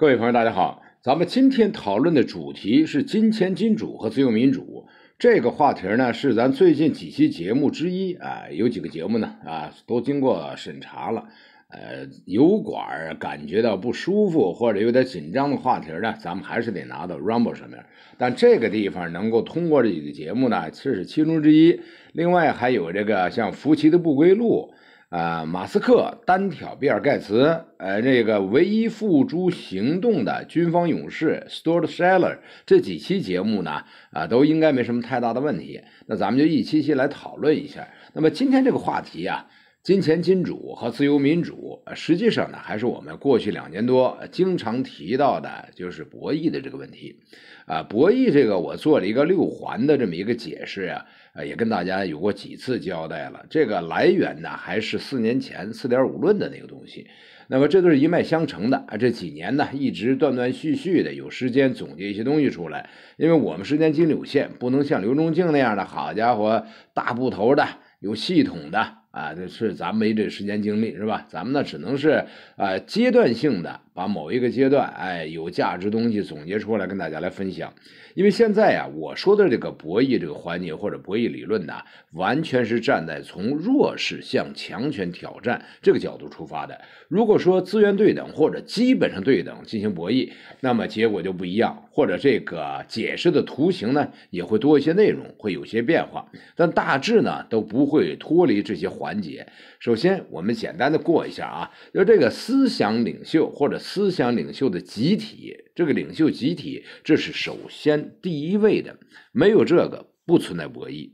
各位朋友，大家好！咱们今天讨论的主题是金钱、金主和自由民主。这个话题呢，是咱最近几期节目之一啊。有几个节目呢啊，都经过审查了。呃，油管感觉到不舒服或者有点紧张的话题呢，咱们还是得拿到 Rumble 上面。但这个地方能够通过这几个节目呢，这是其中之一。另外还有这个像夫妻的不归路。啊，马斯克单挑比尔盖茨，呃，这个唯一付诸行动的军方勇士 Stuart Shaler，这几期节目呢，啊，都应该没什么太大的问题。那咱们就一期期来讨论一下。那么今天这个话题啊。金钱、金主和自由民主，实际上呢，还是我们过去两年多经常提到的，就是博弈的这个问题。啊，博弈这个我做了一个六环的这么一个解释呀，也跟大家有过几次交代了。这个来源呢，还是四年前四点五论的那个东西，那么这都是一脉相承的。这几年呢，一直断断续续的，有时间总结一些东西出来，因为我们时间精力有限，不能像刘中静那样的，好家伙，大部头的，有系统的。啊，这是咱们没这时间精力，是吧？咱们呢，只能是啊，阶段性的把某一个阶段，哎，有价值东西总结出来跟大家来分享。因为现在呀，我说的这个博弈这个环节或者博弈理论呢，完全是站在从弱势向强权挑战这个角度出发的。如果说资源对等或者基本上对等进行博弈，那么结果就不一样。或者这个解释的图形呢，也会多一些内容，会有些变化，但大致呢都不会脱离这些环节。首先，我们简单的过一下啊，就这个思想领袖或者思想领袖的集体，这个领袖集体，这是首先第一位的，没有这个不存在博弈。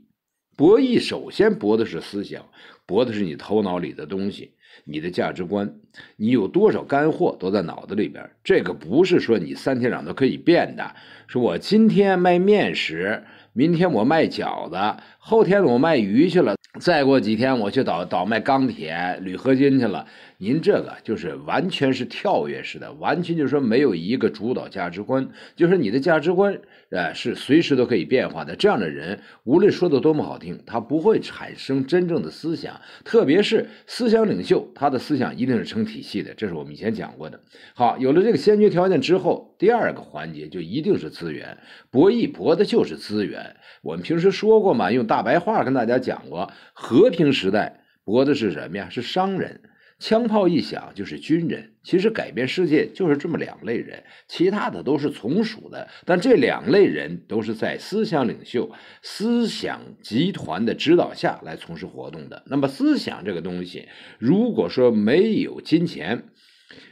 博弈首先博的是思想，博的是你头脑里的东西。你的价值观，你有多少干货都在脑子里边。这个不是说你三天两头可以变的。说我今天卖面食，明天我卖饺子，后天我卖鱼去了，再过几天我去倒倒卖钢铁、铝合金去了。您这个就是完全是跳跃式的，完全就是说没有一个主导价值观，就是你的价值观，呃，是随时都可以变化的。这样的人，无论说的多么好听，他不会产生真正的思想。特别是思想领袖，他的思想一定是成体系的，这是我们以前讲过的。好，有了这个先决条件之后，第二个环节就一定是资源博弈，博的就是资源。我们平时说过嘛，用大白话跟大家讲过，和平时代博的是什么呀？是商人。枪炮一响就是军人，其实改变世界就是这么两类人，其他的都是从属的。但这两类人都是在思想领袖、思想集团的指导下来从事活动的。那么思想这个东西，如果说没有金钱，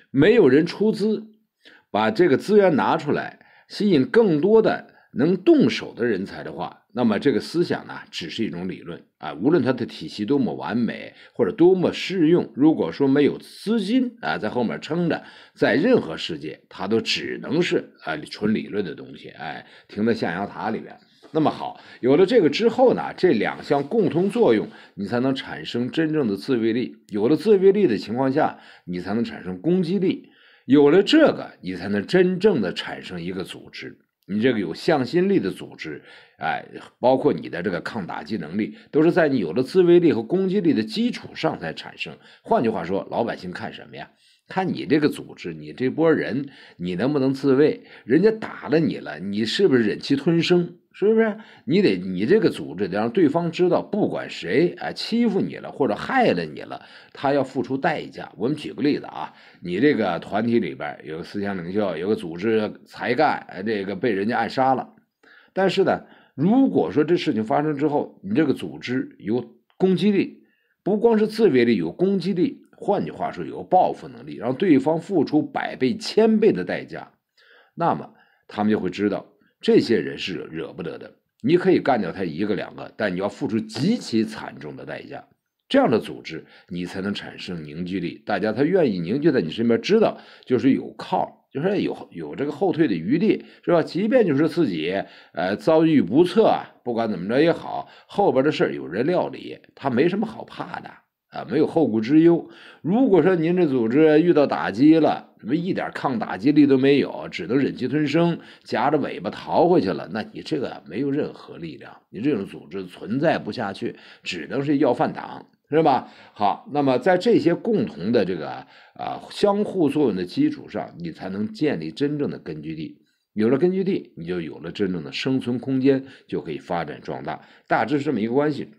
没有人出资，把这个资源拿出来，吸引更多的能动手的人才的话。那么这个思想呢，只是一种理论啊，无论它的体系多么完美或者多么适用，如果说没有资金啊在后面撑着，在任何世界它都只能是啊纯理论的东西，哎，停在象牙塔里边。那么好，有了这个之后呢，这两项共同作用，你才能产生真正的自卫力。有了自卫力的情况下，你才能产生攻击力。有了这个，你才能真正的产生一个组织。你这个有向心力的组织，哎，包括你的这个抗打击能力，都是在你有了自卫力和攻击力的基础上才产生。换句话说，老百姓看什么呀？看你这个组织，你这波人，你能不能自卫？人家打了你了，你是不是忍气吞声？是不是你得你这个组织得让对方知道，不管谁哎欺负你了或者害了你了，他要付出代价。我们举个例子啊，你这个团体里边有个思想领袖，有个组织才干，这个被人家暗杀了。但是呢，如果说这事情发生之后，你这个组织有攻击力，不光是自卫力有攻击力，换句话说有报复能力，让对方付出百倍千倍的代价，那么他们就会知道。这些人是惹不得的，你可以干掉他一个两个，但你要付出极其惨重的代价。这样的组织，你才能产生凝聚力，大家他愿意凝聚在你身边，知道就是有靠，就是有有这个后退的余地，是吧？即便就是自己呃遭遇不测，不管怎么着也好，后边的事有人料理，他没什么好怕的。啊，没有后顾之忧。如果说您这组织遇到打击了，什么一点抗打击力都没有，只能忍气吞声，夹着尾巴逃回去了，那你这个没有任何力量，你这种组织存在不下去，只能是要饭党，是吧？好，那么在这些共同的这个啊相互作用的基础上，你才能建立真正的根据地。有了根据地，你就有了真正的生存空间，就可以发展壮大。大致是这么一个关系。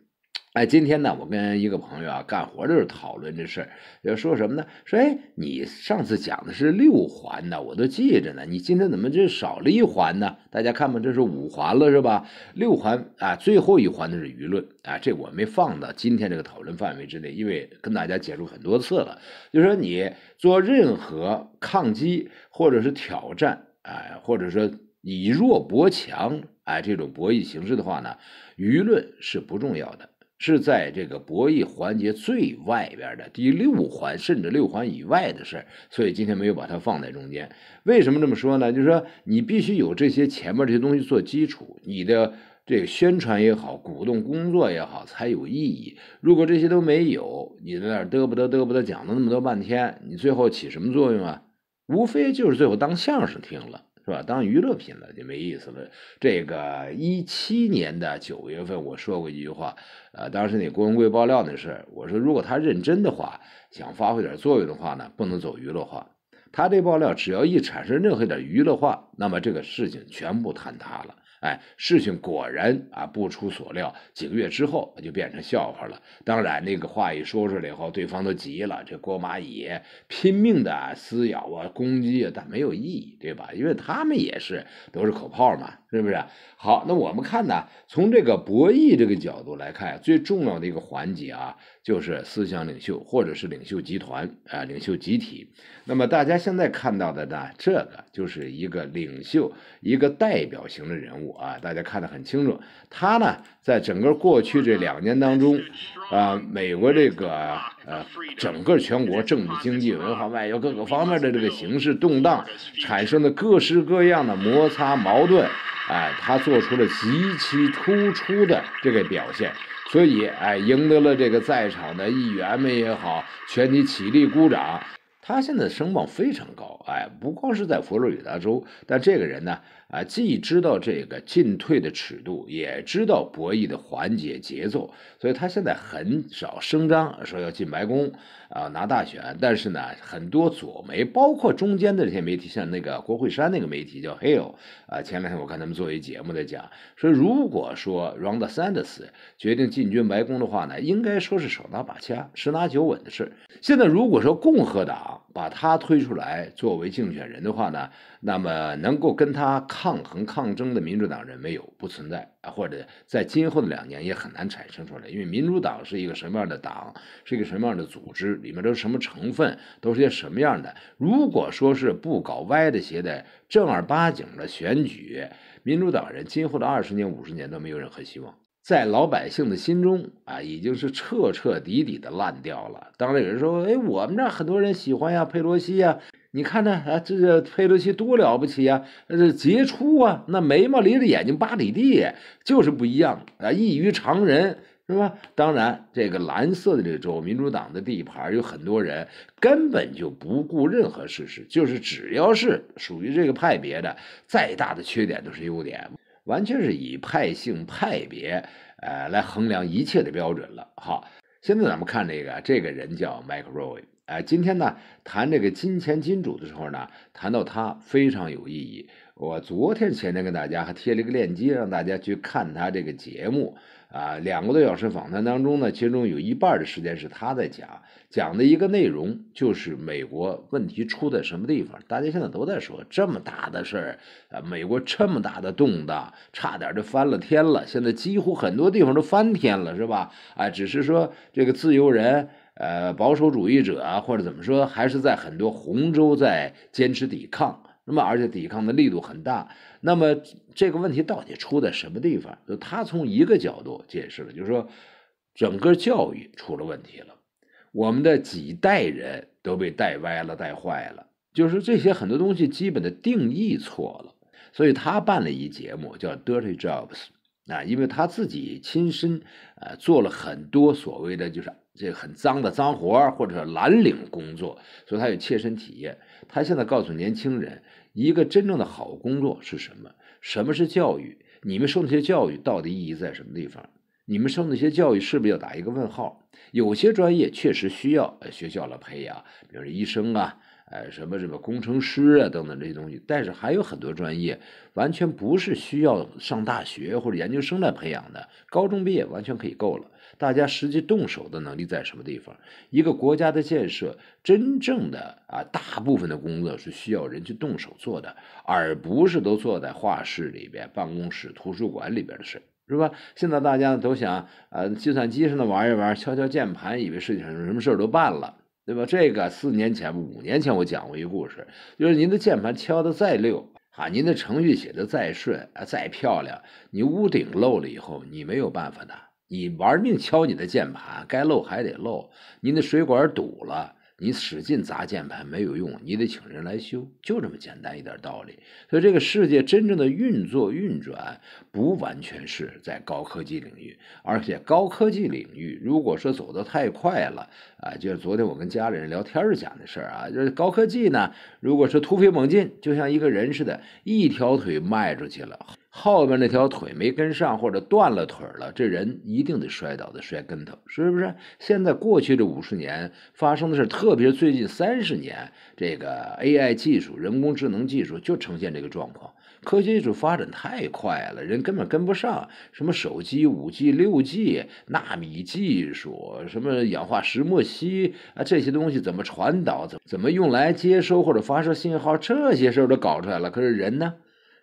哎，今天呢，我跟一个朋友啊干活的时候讨论这事儿，要说什么呢？说哎，你上次讲的是六环呢，我都记着呢。你今天怎么就少了一环呢？大家看嘛，这是五环了，是吧？六环啊，最后一环的是舆论啊，这我没放到今天这个讨论范围之内，因为跟大家接触很多次了，就说你做任何抗击或者是挑战，哎，或者说以弱搏强，哎，这种博弈形式的话呢，舆论是不重要的。是在这个博弈环节最外边的第六环，甚至六环以外的事所以今天没有把它放在中间。为什么这么说呢？就是说你必须有这些前面这些东西做基础，你的这个宣传也好，鼓动工作也好才有意义。如果这些都没有，你在那儿嘚啵嘚嘚啵嘚讲了那么多半天，你最后起什么作用啊？无非就是最后当相声听了。是吧？当娱乐品了就没意思了。这个一七年的九月份，我说过一句话，呃，当时那郭文贵爆料那事，我说如果他认真的话，想发挥点作用的话呢，不能走娱乐化。他这爆料只要一产生任何一点娱乐化，那么这个事情全部坍塌了。哎，事情果然啊不出所料，几个月之后就变成笑话了。当然，那个话一说出来以后，对方都急了，这郭蚂蚁拼命的撕咬啊、攻击啊，但没有意义，对吧？因为他们也是都是口炮嘛，是不是？好，那我们看呢，从这个博弈这个角度来看，最重要的一个环节啊。就是思想领袖，或者是领袖集团啊，领袖集体。那么大家现在看到的呢，这个就是一个领袖，一个代表型的人物啊。大家看得很清楚，他呢，在整个过去这两年当中，啊，美国这个呃，整个全国政治、经济、文化、外交各个方面的这个形势动荡，产生的各式各样的摩擦矛盾，哎，他做出了极其突出的这个表现。所以，哎，赢得了这个在场的议员们也好，全体起立鼓掌。他现在的声望非常高，哎，不光是在佛罗里达州，但这个人呢，啊，既知道这个进退的尺度，也知道博弈的缓解节奏，所以他现在很少声张说要进白宫，啊，拿大选。但是呢，很多左媒，包括中间的这些媒体，像那个国会山那个媒体叫 Hill，啊，前两天我看他们做一节目在讲，说如果说 Ronda s a n d e r 决定进军白宫的话呢，应该说是手拿把掐，十拿九稳的事。现在如果说共和党把他推出来作为竞选人的话呢，那么能够跟他抗衡抗争的民主党人没有，不存在啊，或者在今后的两年也很难产生出来，因为民主党是一个什么样的党，是一个什么样的组织，里面都是什么成分，都是些什么样的。如果说是不搞歪的邪的，正儿八经的选举，民主党人今后的二十年、五十年都没有任何希望。在老百姓的心中啊，已经是彻彻底底的烂掉了。当然有人说，哎，我们这很多人喜欢呀，佩洛西呀，你看呢啊，这佩洛西多了不起呀，是杰出啊，那眉毛离着眼睛八里地，就是不一样啊，异于常人，是吧？当然，这个蓝色的这个州，民主党的地盘，有很多人根本就不顾任何事实，就是只要是属于这个派别的，再大的缺点都是优点，完全是以派性、派别。呃，来衡量一切的标准了。好，现在咱们看这个，这个人叫 Mike Roy。哎，今天呢，谈这个金钱金主的时候呢，谈到他非常有意义。我昨天前天跟大家还贴了一个链接，让大家去看他这个节目。啊，两个多小时访谈当中呢，其中有一半的时间是他在讲，讲的一个内容就是美国问题出在什么地方。大家现在都在说这么大的事儿，啊，美国这么大的动荡，差点就翻了天了。现在几乎很多地方都翻天了，是吧？啊，只是说这个自由人、呃保守主义者啊，或者怎么说，还是在很多红州在坚持抵抗。那么，而且抵抗的力度很大。那么，这个问题到底出在什么地方？就他从一个角度解释了，就是说，整个教育出了问题了，我们的几代人都被带歪了、带坏了，就是这些很多东西基本的定义错了。所以他办了一节目叫《Dirty Jobs》，啊，因为他自己亲身呃做了很多所谓的就是。这很脏的脏活或者是蓝领工作，所以他有切身体验。他现在告诉年轻人，一个真正的好工作是什么？什么是教育？你们受那些教育到底意义在什么地方？你们受那些教育是不是要打一个问号？有些专业确实需要学校来培养，比如医生啊，呃，什么什么工程师啊等等这些东西。但是还有很多专业完全不是需要上大学或者研究生来培养的，高中毕业完全可以够了。大家实际动手的能力在什么地方？一个国家的建设，真正的啊，大部分的工作是需要人去动手做的，而不是都坐在画室里边、办公室、图书馆里边的事，是吧？现在大家都想啊，计算机上的玩一玩，敲敲键盘，以为世界上什么事都办了，对吧？这个四年前、五年前我讲过一个故事，就是您的键盘敲得再溜啊，您的程序写的再顺啊、再漂亮，你屋顶漏了以后，你没有办法的。你玩命敲你的键盘，该漏还得漏。你的水管堵了，你使劲砸键盘没有用，你得请人来修，就这么简单一点道理。所以这个世界真正的运作运转，不完全是在高科技领域，而且高科技领域如果说走得太快了。啊，就是昨天我跟家里人聊天讲的事儿啊，就是高科技呢，如果是突飞猛进，就像一个人似的，一条腿迈出去了，后边那条腿没跟上或者断了腿了，这人一定得摔倒的摔跟头，是不是？现在过去这五十年发生的事，特别是最近三十年，这个 AI 技术、人工智能技术就呈现这个状况。科学技术发展太快了，人根本跟不上。什么手机五 G、六 G、纳米技术，什么氧化石墨烯啊，这些东西怎么传导？怎怎么用来接收或者发射信号？这些事儿都搞出来了。可是人呢？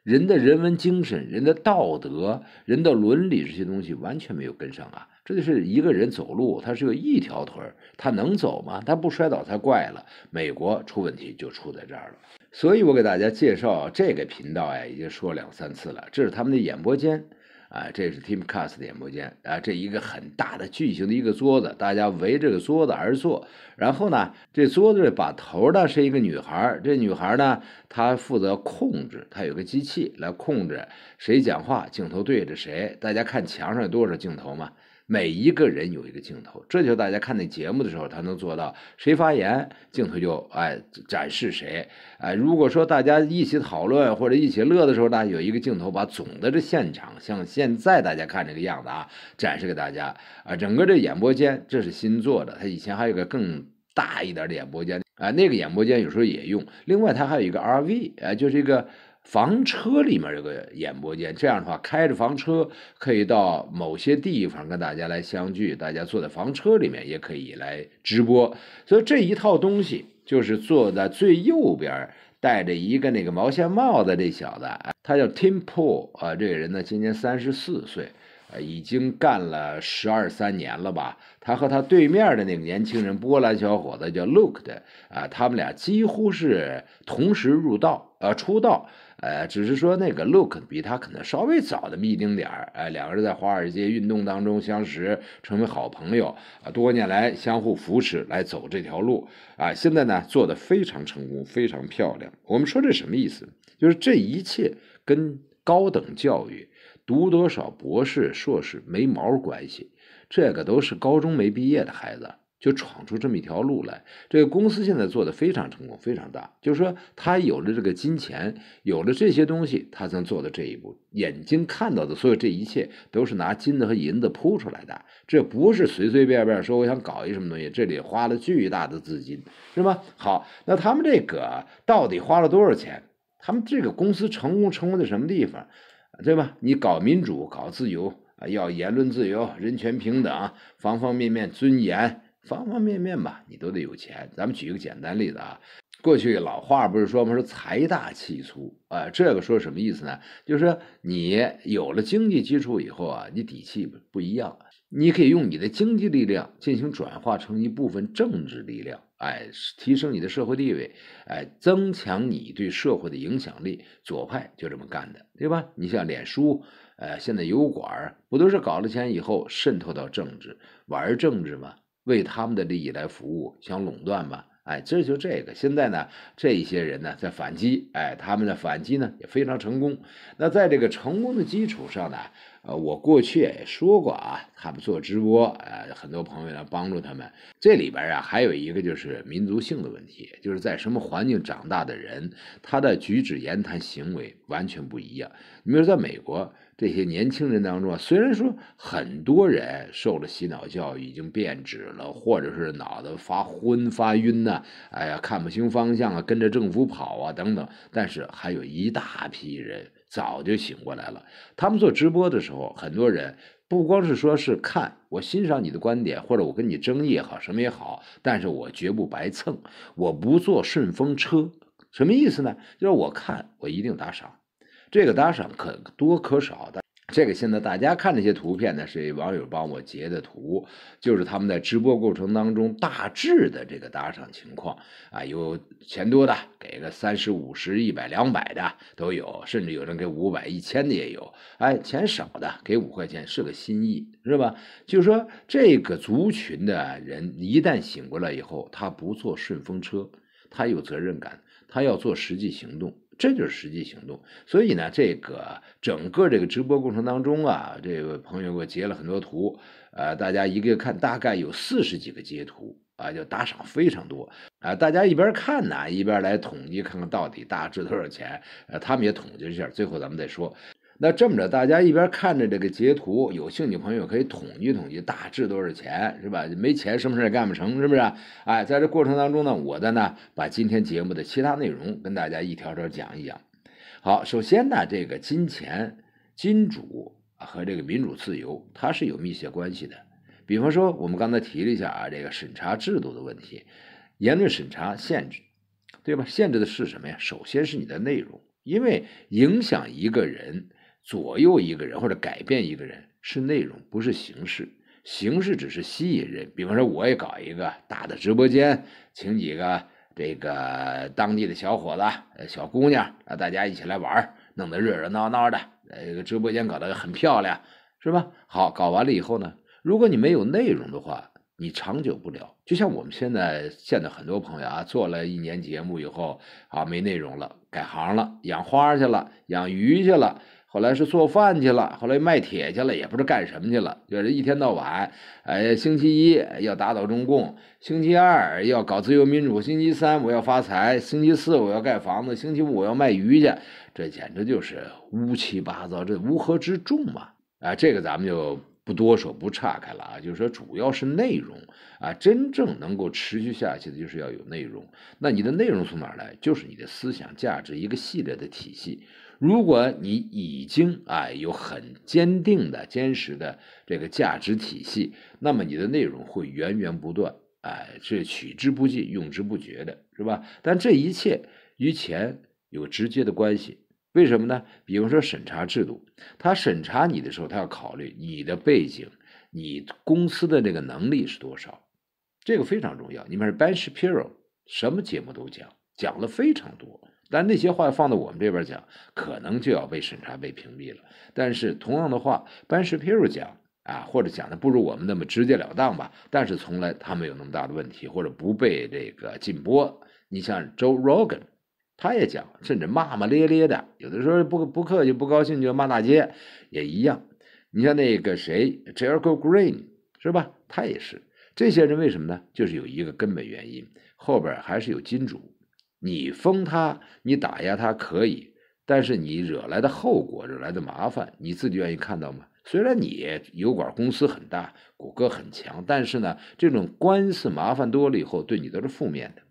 人的人文精神、人的道德、人的伦理这些东西完全没有跟上啊。这就是一个人走路，他是有一条腿儿，他能走吗？他不摔倒才怪了。美国出问题就出在这儿了。所以我给大家介绍这个频道呀，已经说两三次了。这是他们的演播间啊，这是 TeamCast 演播间啊，这一个很大的巨型的一个桌子，大家围这个桌子而坐。然后呢，这桌子把头呢是一个女孩，这女孩呢她负责控制，她有个机器来控制谁讲话，镜头对着谁。大家看墙上有多少镜头吗？每一个人有一个镜头，这就是大家看那节目的时候，他能做到谁发言，镜头就哎展示谁。哎，如果说大家一起讨论或者一起乐的时候，大家有一个镜头把总的这现场，像现在大家看这个样子啊，展示给大家啊。整个这演播间这是新做的，它以前还有个更大一点的演播间，啊，那个演播间有时候也用。另外它还有一个 RV，啊，就是一个。房车里面有个演播间，这样的话开着房车可以到某些地方跟大家来相聚，大家坐在房车里面也可以来直播。所以这一套东西就是坐在最右边戴着一个那个毛线帽子这小子，他叫 Tim Po，啊，这个人呢今年三十四岁，已经干了十二三年了吧。他和他对面的那个年轻人，波兰小伙子叫 Look 的，啊，他们俩几乎是同时入道，呃，出道。呃，只是说那个 Look 比他可能稍微早那么一丁点儿，哎，两个人在华尔街运动当中相识，成为好朋友，啊，多年来相互扶持来走这条路，啊，现在呢做的非常成功，非常漂亮。我们说这什么意思？就是这一切跟高等教育读多少博士、硕士没毛关系，这个都是高中没毕业的孩子。就闯出这么一条路来，这个公司现在做的非常成功，非常大。就是说，他有了这个金钱，有了这些东西，他才能做到这一步。眼睛看到的所有这一切，都是拿金子和银子铺出来的。这不是随随便便说我想搞一什么东西，这里花了巨大的资金，是吧？好，那他们这个到底花了多少钱？他们这个公司成功成功在什么地方，对吧？你搞民主，搞自由啊，要言论自由，人权平等，方方面面尊严。方方面面吧，你都得有钱。咱们举一个简单例子啊，过去老话不是说吗？说财大气粗啊，这个说什么意思呢？就是你有了经济基础以后啊，你底气不一样，你可以用你的经济力量进行转化成一部分政治力量，哎，提升你的社会地位，哎，增强你对社会的影响力。左派就这么干的，对吧？你像脸书，哎，现在油管不都是搞了钱以后渗透到政治，玩政治吗？为他们的利益来服务，想垄断吧？哎，这就这个。现在呢，这一些人呢在反击，哎，他们的反击呢也非常成功。那在这个成功的基础上呢，呃，我过去也说过啊，他们做直播，呃，很多朋友来帮助他们。这里边啊，还有一个就是民族性的问题，就是在什么环境长大的人，他的举止、言谈、行为完全不一样。你比如说在美国。这些年轻人当中啊，虽然说很多人受了洗脑教育，已经变质了，或者是脑子发昏发晕呢，哎呀，看不清方向啊，跟着政府跑啊等等。但是还有一大批人早就醒过来了。他们做直播的时候，很多人不光是说是看我欣赏你的观点，或者我跟你争议也好，什么也好，但是我绝不白蹭，我不坐顺风车，什么意思呢？就是我看我一定打赏。这个打赏可多可少的，这个现在大家看这些图片呢，是网友帮我截的图，就是他们在直播过程当中大致的这个打赏情况啊，有钱多的给个三十五十一百两百的都有，甚至有人给五百一千的也有，哎，钱少的给五块钱是个心意，是吧？就说这个族群的人一旦醒过来以后，他不坐顺风车，他有责任感，他要做实际行动。这就是实际行动。所以呢，这个整个这个直播过程当中啊，这位朋友给我截了很多图，呃，大家一个看大概有四十几个截图啊，就打赏非常多啊。大家一边看呢，一边来统计，看看到底大家值多少钱。呃，他们也统计一下，最后咱们再说。那这么着，大家一边看着这个截图，有兴趣朋友可以统计统计大致多少钱，是吧？没钱什么事也干不成，是不是？哎，在这过程当中呢，我的呢，把今天节目的其他内容跟大家一条条讲一讲。好，首先呢，这个金钱、金主和这个民主自由，它是有密切关系的。比方说，我们刚才提了一下啊，这个审查制度的问题，言论审查限制，对吧？限制的是什么呀？首先是你的内容，因为影响一个人。左右一个人或者改变一个人是内容，不是形式。形式只是吸引人。比方说，我也搞一个大的直播间，请几个这个当地的小伙子、小姑娘，让大家一起来玩，弄得热热闹闹的。呃，直播间搞得很漂亮，是吧？好，搞完了以后呢，如果你没有内容的话，你长久不了。就像我们现在见的很多朋友啊，做了一年节目以后，啊，没内容了，改行了，养花去了，养鱼去了。后来是做饭去了，后来卖铁去了，也不知道干什么去了。就是一天到晚，哎，星期一要打倒中共，星期二要搞自由民主，星期三我要发财，星期四我要盖房子，星期五我要卖鱼去。这简直就是乌七八糟，这乌合之众嘛！啊，这个咱们就不多说，不岔开了啊。就是说，主要是内容啊，真正能够持续下去的就是要有内容。那你的内容从哪来？就是你的思想价值，一个系列的体系。如果你已经啊有很坚定的、坚实的这个价值体系，那么你的内容会源源不断，哎，是取之不尽、用之不绝的，是吧？但这一切与钱有直接的关系，为什么呢？比方说审查制度，他审查你的时候，他要考虑你的背景、你公司的这个能力是多少，这个非常重要。你们是 Ben Shapiro，什么节目都讲，讲了非常多。但那些话放到我们这边讲，可能就要被审查、被屏蔽了。但是同样的话班什皮 s 讲啊，或者讲的不如我们那么直截了当吧。但是从来他没有那么大的问题，或者不被这个禁播。你像 Joe Rogan，他也讲，甚至骂骂咧咧的，有的时候不不客气、不高兴就骂大街，也一样。你像那个谁 j e r e o g r e e n 是吧？他也是。这些人为什么呢？就是有一个根本原因，后边还是有金主。你封他，你打压他可以，但是你惹来的后果，惹来的麻烦，你自己愿意看到吗？虽然你油管公司很大，谷歌很强，但是呢，这种官司麻烦多了以后，对你都是负面的，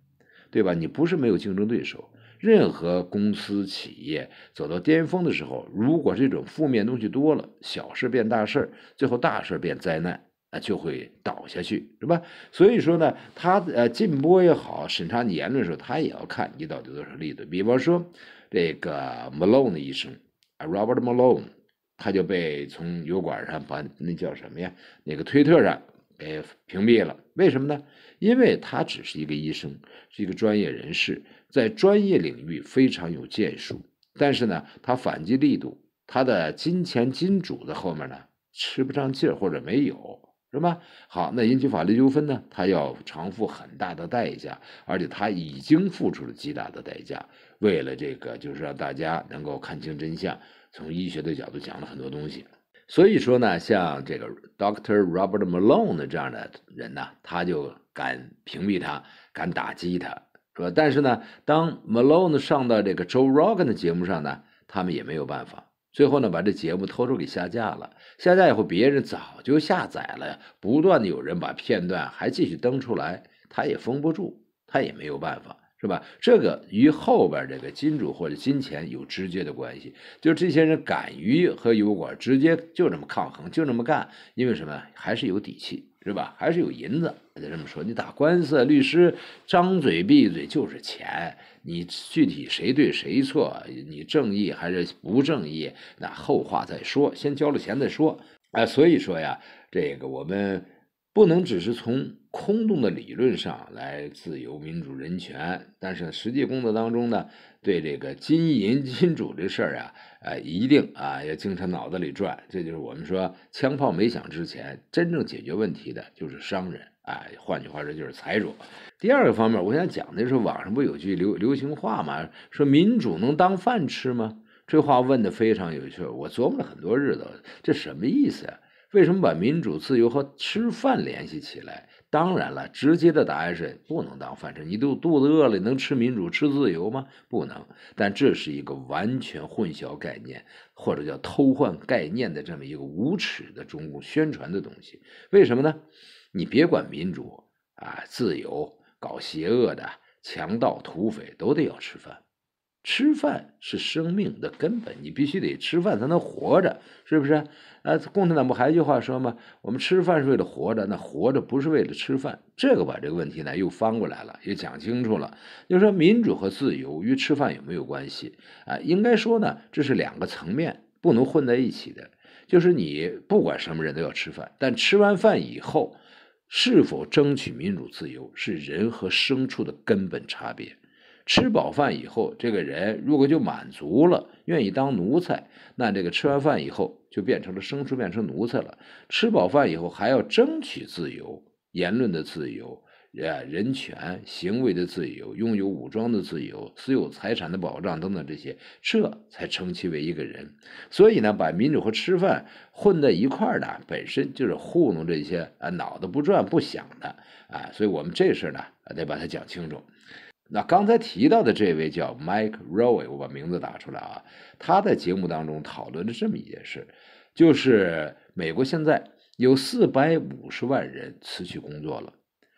对吧？你不是没有竞争对手，任何公司企业走到巅峰的时候，如果这种负面东西多了，小事变大事最后大事变灾难。啊，就会倒下去，是吧？所以说呢，他呃，禁播也好，审查你言论的时候，他也要看你到底多少力度。比方说，这个 Malone 的医生，Robert Malone，他就被从油管上把那叫什么呀？那个推特上给屏蔽了。为什么呢？因为他只是一个医生，是一个专业人士，在专业领域非常有建树。但是呢，他反击力度，他的金钱金主的后面呢，吃不上劲儿或者没有。是吧？好，那引起法律纠纷呢？他要偿付很大的代价，而且他已经付出了极大的代价，为了这个，就是让大家能够看清真相。从医学的角度讲了很多东西，所以说呢，像这个 Doctor Robert Malone 的这样的人呢，他就敢屏蔽他，敢打击他，是吧？但是呢，当 Malone 上到这个 Joe Rogan 的节目上呢，他们也没有办法。最后呢，把这节目偷偷给下架了。下架以后，别人早就下载了呀，不断的有人把片段还继续登出来，他也封不住，他也没有办法，是吧？这个与后边这个金主或者金钱有直接的关系，就这些人敢于和油管直接就这么抗衡，就这么干，因为什么？还是有底气。是吧？还是有银子，就这么说。你打官司，律师张嘴闭嘴就是钱。你具体谁对谁错，你正义还是不正义，那后话再说，先交了钱再说。哎，所以说呀，这个我们。不能只是从空洞的理论上来自由、民主、人权，但是实际工作当中呢，对这个金银 金主这事儿啊，呃，一定啊，要经常脑子里转。这就是我们说枪炮没响之前，真正解决问题的就是商人啊，换句话说就是财主。第二个方面，我想讲的是，网上不有句流流行话嘛，说民主能当饭吃吗？这话问的非常有趣，我琢磨了很多日子，这什么意思呀？为什么把民主自由和吃饭联系起来？当然了，直接的答案是不能当饭吃。你肚肚子饿了，能吃民主吃自由吗？不能。但这是一个完全混淆概念，或者叫偷换概念的这么一个无耻的中共宣传的东西。为什么呢？你别管民主啊、自由，搞邪恶的强盗、土匪都得要吃饭。吃饭是生命的根本，你必须得吃饭才能活着，是不是？啊，共产党不还一句话说吗？我们吃饭是为了活着，那活着不是为了吃饭，这个把这个问题呢又翻过来了，也讲清楚了。就说民主和自由与吃饭有没有关系？啊，应该说呢，这是两个层面，不能混在一起的。就是你不管什么人都要吃饭，但吃完饭以后，是否争取民主自由，是人和牲畜的根本差别。吃饱饭以后，这个人如果就满足了，愿意当奴才，那这个吃完饭以后就变成了牲畜，变成奴才了。吃饱饭以后还要争取自由，言论的自由，呃，人权、行为的自由，拥有武装的自由，私有财产的保障等等这些，这才称其为一个人。所以呢，把民主和吃饭混在一块儿本身就是糊弄这些啊脑子不转不响的啊。所以我们这事呢，得把它讲清楚。那刚才提到的这位叫 Mike Rowe，我把名字打出来啊。他在节目当中讨论了这么一件事，就是美国现在有四百五十万人辞去工作了。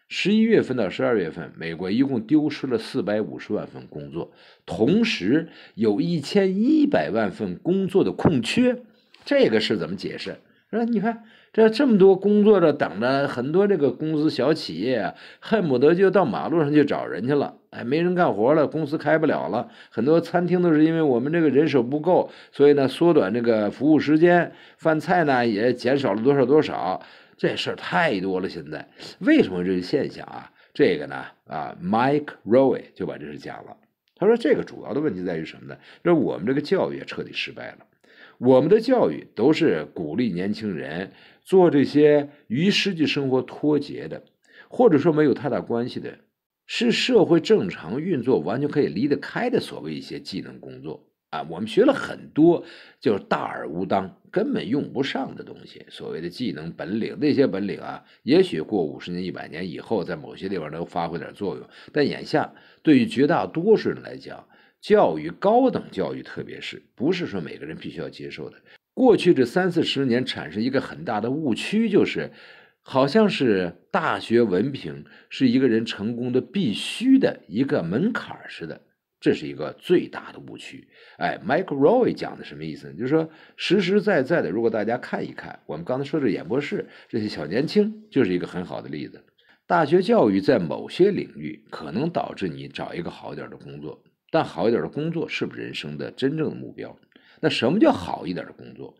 十一月份到十二月份，美国一共丢失了四百五十万份工作，同时有一千一百万份工作的空缺，这个是怎么解释？说你看。这这么多工作着等着，很多这个公司小企业恨不得就到马路上去找人去了，哎，没人干活了，公司开不了了。很多餐厅都是因为我们这个人手不够，所以呢缩短这个服务时间，饭菜呢也减少了多少多少。这事儿太多了，现在为什么这个现象啊？这个呢啊，Mike Rowe 就把这事讲了，他说这个主要的问题在于什么呢？就是我们这个教育彻底失败了，我们的教育都是鼓励年轻人。做这些与实际生活脱节的，或者说没有太大关系的，是社会正常运作完全可以离得开的所谓一些技能工作啊。我们学了很多，就是大而无当，根本用不上的东西。所谓的技能本领，那些本领啊，也许过五十年、一百年以后，在某些地方能发挥点作用，但眼下对于绝大多数人来讲，教育，高等教育，特别是不是说每个人必须要接受的。过去这三四十年产生一个很大的误区，就是好像是大学文凭是一个人成功的必须的一个门槛似的，这是一个最大的误区。哎 m i k e Roy 讲的什么意思呢？就是说实实在在的，如果大家看一看我们刚才说这演播室这些小年轻，就是一个很好的例子。大学教育在某些领域可能导致你找一个好一点的工作，但好一点的工作是不是人生的真正的目标？那什么叫好一点的工作？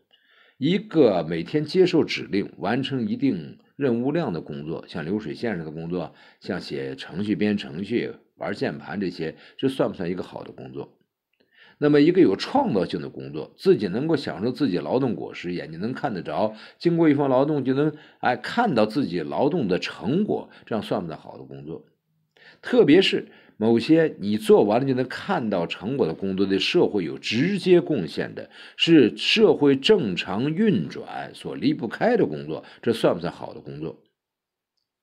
一个每天接受指令、完成一定任务量的工作，像流水线上的工作，像写程序、编程序、玩键盘这些，这算不算一个好的工作？那么，一个有创造性的工作，自己能够享受自己劳动果实，眼睛能看得着，经过一番劳动就能哎看到自己劳动的成果，这样算不算好的工作？特别是。某些你做完了就能看到成果的工作，对社会有直接贡献的，是社会正常运转所离不开的工作，这算不算好的工作？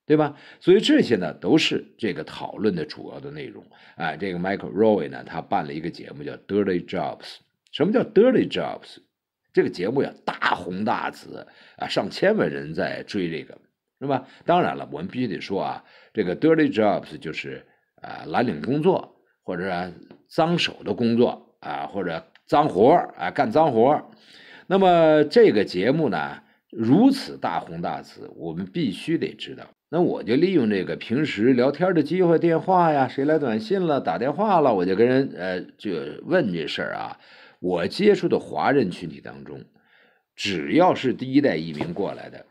对吧？所以这些呢，都是这个讨论的主要的内容。哎，这个 Michael Roy 呢，他办了一个节目叫 Dirty Jobs。什么叫 Dirty Jobs？这个节目呀，大红大紫啊，上千万人在追这个，是吧？当然了，我们必须得说啊，这个 Dirty Jobs 就是。啊，蓝领工作或者脏手的工作啊，或者脏活儿啊，干脏活儿。那么这个节目呢，如此大红大紫，我们必须得知道。那我就利用这个平时聊天的机会，电话呀，谁来短信了，打电话了，我就跟人呃，就问这事儿啊。我接触的华人群体当中，只要是第一代移民过来的，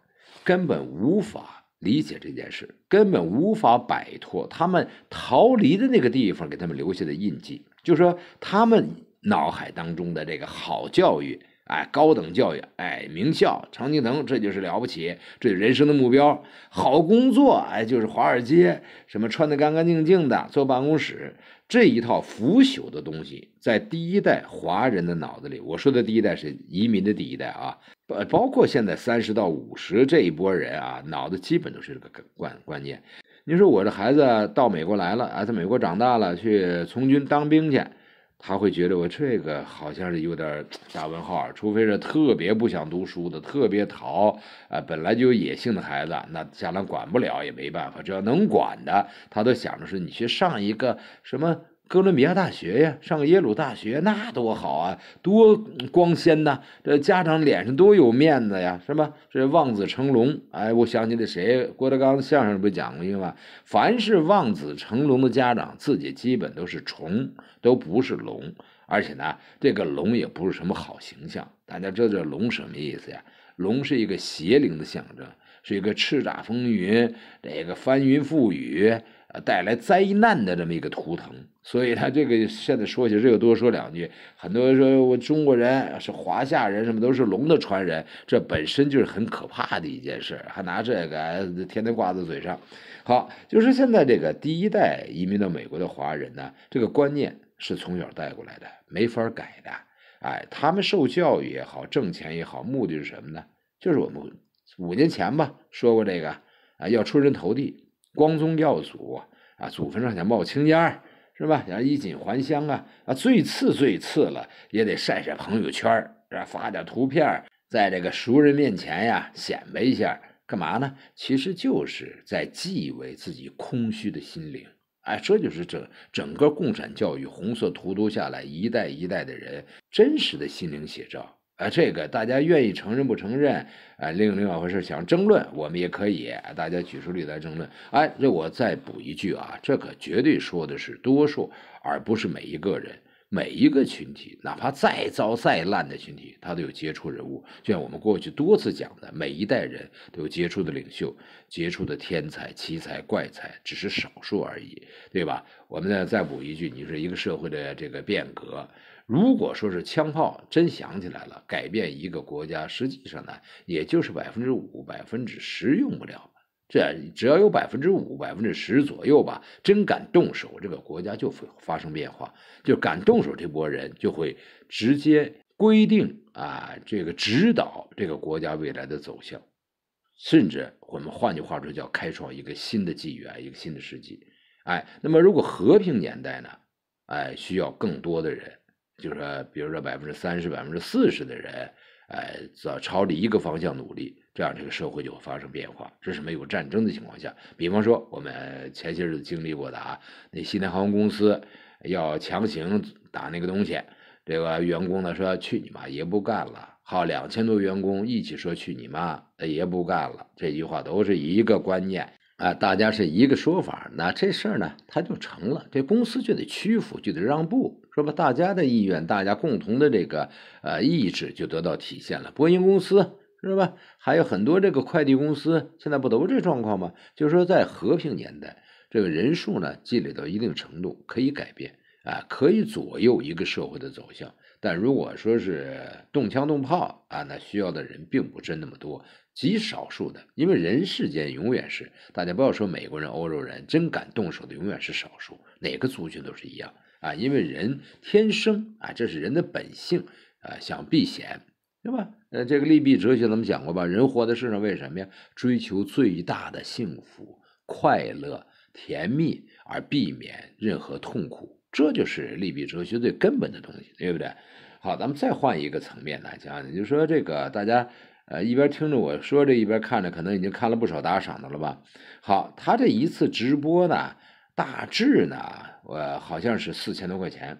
根本无法。理解这件事，根本无法摆脱他们逃离的那个地方给他们留下的印记，就是说他们脑海当中的这个好教育。哎，高等教育，哎，名校，常青藤，这就是了不起，这是人生的目标。好工作，哎，就是华尔街，什么穿得干干净净的，坐办公室，这一套腐朽的东西，在第一代华人的脑子里，我说的第一代是移民的第一代啊，包包括现在三十到五十这一波人啊，脑子基本都是这个观观念。你说我这孩子到美国来了，啊，在美国长大了，去从军当兵去。他会觉得我这个好像是有点加问号，除非是特别不想读书的、特别淘啊，本来就有野性的孩子，那家长管不了也没办法。只要能管的，他都想着是你去上一个什么。哥伦比亚大学呀，上耶鲁大学那多好啊，多光鲜呐！这家长脸上多有面子呀，是吧？这望子成龙，哎，我想起那谁，郭德纲相声不讲过一吗？凡是望子成龙的家长，自己基本都是虫，都不是龙。而且呢，这个龙也不是什么好形象。大家知道这龙什么意思呀？龙是一个邪灵的象征，是一个叱咤风云，这个翻云覆雨。带来灾难的这么一个图腾，所以他这个现在说起这个多说两句，很多人说我中国人是华夏人，什么都是龙的传人，这本身就是很可怕的一件事，还拿这个天天挂在嘴上。好，就是现在这个第一代移民到美国的华人呢，这个观念是从小带过来的，没法改的。哎，他们受教育也好，挣钱也好，目的是什么呢？就是我们五年前吧说过这个啊，要出人头地。光宗耀祖啊，祖坟上想冒青烟是吧？想衣锦还乡啊啊，最次最次了也得晒晒朋友圈儿，发点图片，在这个熟人面前呀显摆一下，干嘛呢？其实就是在祭慰自己空虚的心灵。哎，这就是整整个共产教育、红色荼毒下来一代一代的人真实的心灵写照。啊，这个大家愿意承认不承认？啊，另另外回事，想争论我们也可以，大家举出例子来争论。哎，这我再补一句啊，这可绝对说的是多数，而不是每一个人、每一个群体，哪怕再糟再烂的群体，他都有杰出人物。就像我们过去多次讲的，每一代人都有杰出的领袖、杰出的天才、奇才、怪才，只是少数而已，对吧？我们呢，再补一句，你说一个社会的这个变革。如果说是枪炮真响起来了，改变一个国家，实际上呢，也就是百分之五、百分之十用不了。这只要有百分之五、百分之十左右吧，真敢动手，这个国家就会发生变化。就敢动手这波人，就会直接规定啊，这个指导这个国家未来的走向，甚至我们换句话说叫开创一个新的纪元、一个新的世纪。哎，那么如果和平年代呢？哎，需要更多的人。就是说，比如说百分之三十、百分之四十的人，哎，朝朝着一个方向努力，这样这个社会就会发生变化。这是没有战争的情况下，比方说我们前些日子经历过的啊，那西南航空公司要强行打那个东西，这个员工呢说去你妈也不干了，好两千多员工一起说去你妈也不干了，这句话都是一个观念。啊，大家是一个说法，那这事儿呢，它就成了，这公司就得屈服，就得让步，是吧？大家的意愿，大家共同的这个呃意志就得到体现了。波音公司是吧？还有很多这个快递公司，现在不都这状况吗？就是说，在和平年代，这个人数呢积累到一定程度，可以改变啊，可以左右一个社会的走向。但如果说是动枪动炮啊，那需要的人并不是那么多，极少数的。因为人世间永远是，大家不要说美国人、欧洲人，真敢动手的永远是少数，哪个族群都是一样啊。因为人天生啊，这是人的本性啊，想避险，对吧？呃，这个利弊哲学咱们讲过吧？人活在世上为什么呀？追求最大的幸福、快乐、甜蜜，而避免任何痛苦。这就是利弊哲学最根本的东西，对不对？好，咱们再换一个层面来讲，也就是说，这个大家呃一边听着我说这一边看着，可能已经看了不少打赏的了吧？好，他这一次直播呢，大致呢，我好像是四千多块钱，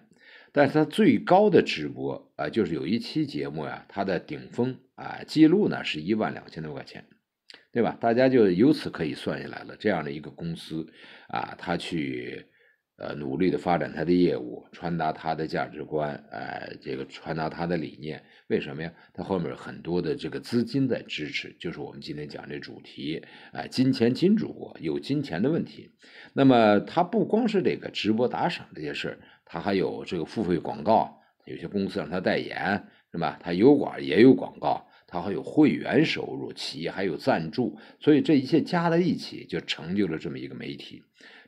但是他最高的直播啊，就是有一期节目呀，他的顶峰啊，记录呢是一万两千多块钱，对吧？大家就由此可以算下来了，这样的一个公司啊，他去。呃，努力的发展他的业务，传达他的价值观，哎，这个传达他的理念，为什么呀？他后面有很多的这个资金在支持，就是我们今天讲这主题，哎，金钱金主国有金钱的问题。那么他不光是这个直播打赏这些事儿，他还有这个付费广告，有些公司让他代言，是吧？他有管也有广告，他还有会员收入，企业还有赞助，所以这一切加在一起，就成就了这么一个媒体。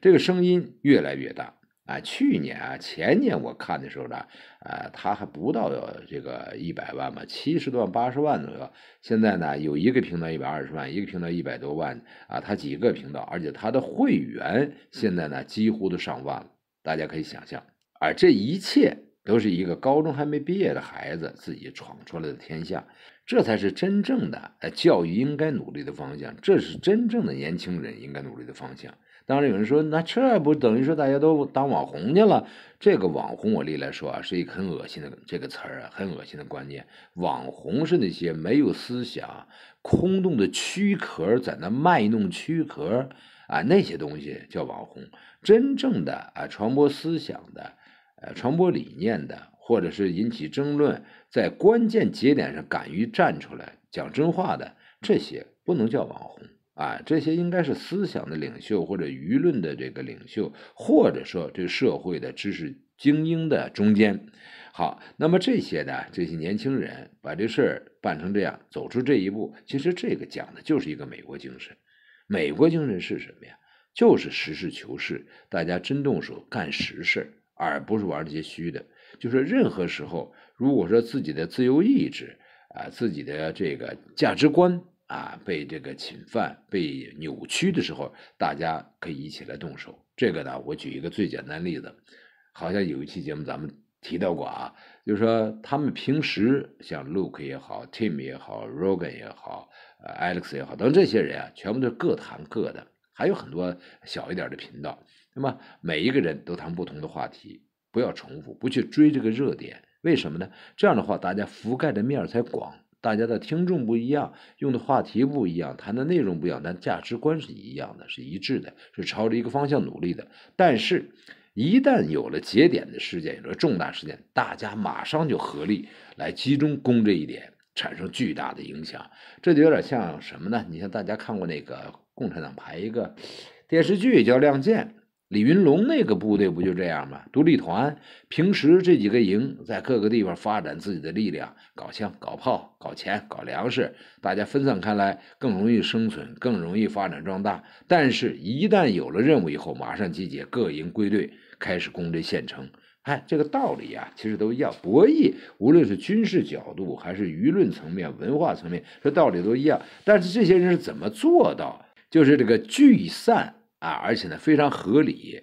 这个声音越来越大啊！去年啊、前年我看的时候呢，啊，他还不到这个一百万吧，七十万、八十万左右。现在呢，有一个频道一百二十万，一个频道一百多万啊，他几个频道，而且他的会员现在呢，几乎都上万了。大家可以想象，而这一切都是一个高中还没毕业的孩子自己闯出来的天下，这才是真正的教育应该努力的方向，这是真正的年轻人应该努力的方向。当然有人说，那这不等于说大家都当网红去了？这个“网红”，我历来说啊，是一个很恶心的这个词儿啊，很恶心的观念。网红是那些没有思想、空洞的躯壳在那卖弄躯壳啊，那些东西叫网红。真正的啊，传播思想的、呃，传播理念的，或者是引起争论，在关键节点上敢于站出来讲真话的，这些不能叫网红。啊，这些应该是思想的领袖或者舆论的这个领袖，或者说这社会的知识精英的中间。好，那么这些的这些年轻人把这事儿办成这样，走出这一步，其实这个讲的就是一个美国精神。美国精神是什么呀？就是实事求是，大家真动手干实事而不是玩那些虚的。就是任何时候，如果说自己的自由意志啊，自己的这个价值观。啊，被这个侵犯、被扭曲的时候，大家可以一起来动手。这个呢，我举一个最简单例子，好像有一期节目咱们提到过啊，就是说他们平时像 Luke 也好，Tim 也好，Rogan 也好，Alex 也好，等这些人啊，全部都是各谈各的，还有很多小一点的频道，那么每一个人都谈不同的话题，不要重复，不去追这个热点，为什么呢？这样的话，大家覆盖的面才广。大家的听众不一样，用的话题不一样，谈的内容不一样，但价值观是一样的，是一致的，是朝着一个方向努力的。但是，一旦有了节点的事件，有了重大事件，大家马上就合力来集中攻这一点，产生巨大的影响。这就有点像什么呢？你像大家看过那个共产党拍一个电视剧，叫《亮剑》。李云龙那个部队不就这样吗？独立团平时这几个营在各个地方发展自己的力量，搞枪、搞炮、搞钱、搞粮食，大家分散开来更容易生存，更容易发展壮大。但是，一旦有了任务以后，马上集结各营归队，开始攻这县城。哎，这个道理啊，其实都一样。博弈，无论是军事角度还是舆论层面、文化层面，这道理都一样。但是，这些人是怎么做到？就是这个聚散。啊，而且呢，非常合理，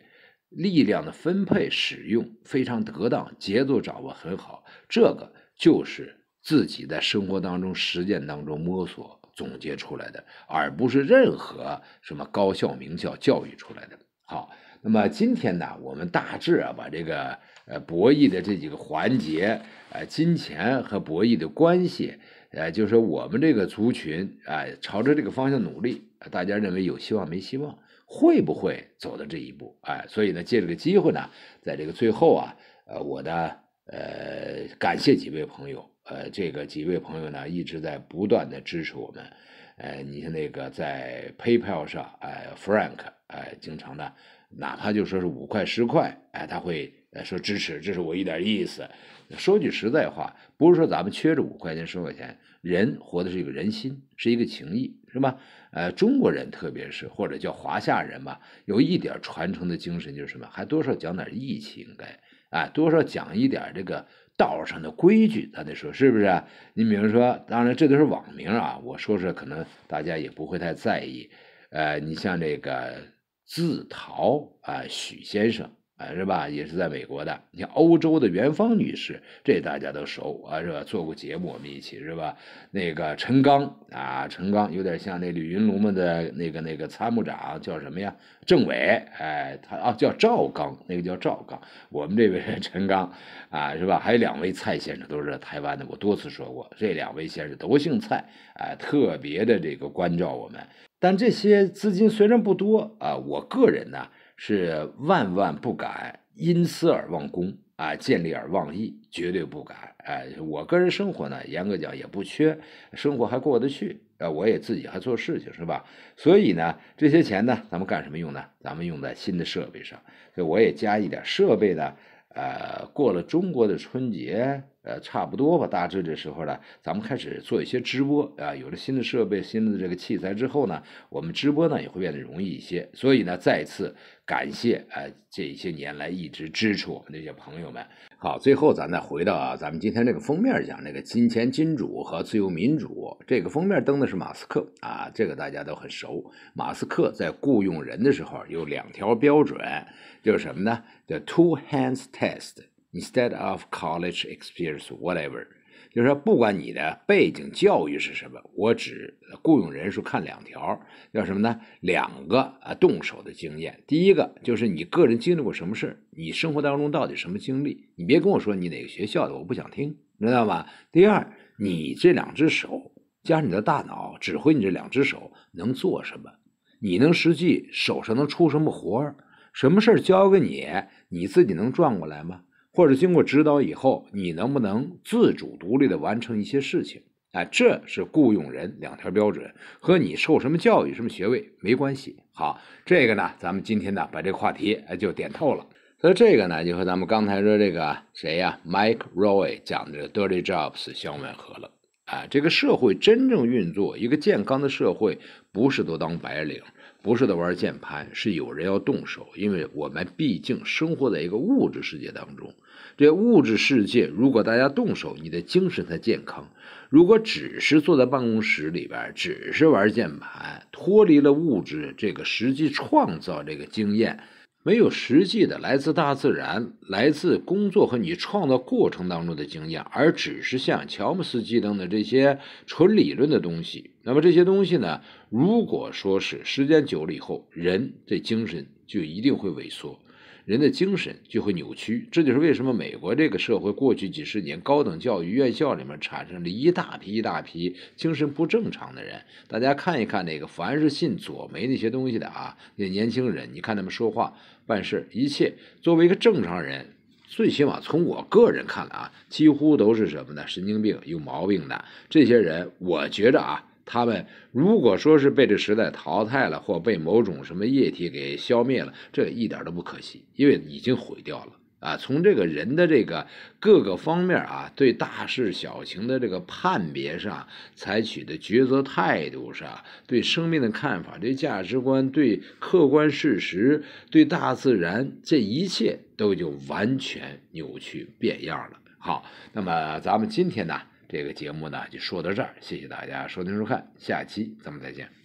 力量的分配使用非常得当，节奏掌握很好。这个就是自己在生活当中、实践当中摸索总结出来的，而不是任何什么高校、名校教育出来的。好，那么今天呢，我们大致把这个呃博弈的这几个环节，呃，金钱和博弈的关系，呃，就是我们这个族群呃，朝着这个方向努力，大家认为有希望没希望？会不会走到这一步？哎，所以呢，借这个机会呢，在这个最后啊，呃，我呢，呃，感谢几位朋友，呃，这个几位朋友呢，一直在不断的支持我们。哎，你像那个在 PayPal 上，哎，Frank，哎，经常呢，哪怕就说是五块十块，哎，他会说支持，这是我一点意思。说句实在话，不是说咱们缺这五块钱十块钱，人活的是一个人心，是一个情谊，是吧？呃，中国人特别是或者叫华夏人吧，有一点传承的精神就是什么，还多少讲点义气，应该啊，多少讲一点这个道上的规矩，咱得说是不是？你比如说，当然这都是网名啊，我说说可能大家也不会太在意。呃，你像这个自陶啊，许先生。是吧？也是在美国的。你欧洲的元芳女士，这大家都熟啊，是吧？做过节目，我们一起是吧？那个陈刚啊，陈刚有点像那吕云龙们的那个那个参谋长，叫什么呀？政委，哎，他啊叫赵刚，那个叫赵刚。我们这位是陈刚啊，是吧？还有两位蔡先生都是台湾的，我多次说过，这两位先生都姓蔡，哎，特别的这个关照我们。但这些资金虽然不多啊，我个人呢。是万万不敢因私而忘公啊，见利而忘义，绝对不敢。哎，我个人生活呢，严格讲也不缺，生活还过得去。呃，我也自己还做事情，是吧？所以呢，这些钱呢，咱们干什么用呢？咱们用在新的设备上，所以我也加一点设备呢。呃，过了中国的春节。呃，差不多吧，大致的时候呢，咱们开始做一些直播啊。有了新的设备、新的这个器材之后呢，我们直播呢也会变得容易一些。所以呢，再次感谢啊，这些年来一直支持我们这些朋友们。好，最后咱再回到啊，咱们今天这个封面讲那个金钱、金主和自由民主。这个封面登的是马斯克啊，这个大家都很熟。马斯克在雇佣人的时候有两条标准，就是什么呢？叫 Two Hands Test。Instead of college experience, whatever，就是说，不管你的背景、教育是什么，我只雇佣人数看两条，叫什么呢？两个啊，动手的经验。第一个就是你个人经历过什么事你生活当中到底什么经历，你别跟我说你哪个学校的，我不想听，知道吧？第二，你这两只手加上你的大脑，指挥你这两只手能做什么？你能实际手上能出什么活什么事交给你，你自己能转过来吗？或者经过指导以后，你能不能自主独立的完成一些事情？哎，这是雇佣人两条标准，和你受什么教育、什么学位没关系。好，这个呢，咱们今天呢，把这个话题就点透了。所以这个呢，就和咱们刚才说这个谁呀，Mike Roy 讲的 dirty jobs 相吻合了。啊，这个社会真正运作，一个健康的社会，不是都当白领。不是在玩键盘，是有人要动手。因为我们毕竟生活在一个物质世界当中，这物质世界，如果大家动手，你的精神才健康。如果只是坐在办公室里边，只是玩键盘，脱离了物质这个实际创造这个经验。没有实际的来自大自然、来自工作和你创造过程当中的经验，而只是像乔姆斯基等等这些纯理论的东西。那么这些东西呢？如果说是时间久了以后，人这精神就一定会萎缩。人的精神就会扭曲，这就是为什么美国这个社会过去几十年高等教育院校里面产生了一大批一大批精神不正常的人。大家看一看那个凡是信左媒那些东西的啊，那些年轻人，你看他们说话、办事，一切作为一个正常人，最起码从我个人看来啊，几乎都是什么呢？神经病、有毛病的这些人，我觉着啊。他们如果说是被这时代淘汰了，或被某种什么液体给消灭了，这一点都不可惜，因为已经毁掉了啊。从这个人的这个各个方面啊，对大事小情的这个判别上，采取的抉择态度上，对生命的看法、对价值观、对客观事实、对大自然，这一切都就完全扭曲变样了。好，那么咱们今天呢？这个节目呢就说到这儿，谢谢大家收听收看，下期咱们再见。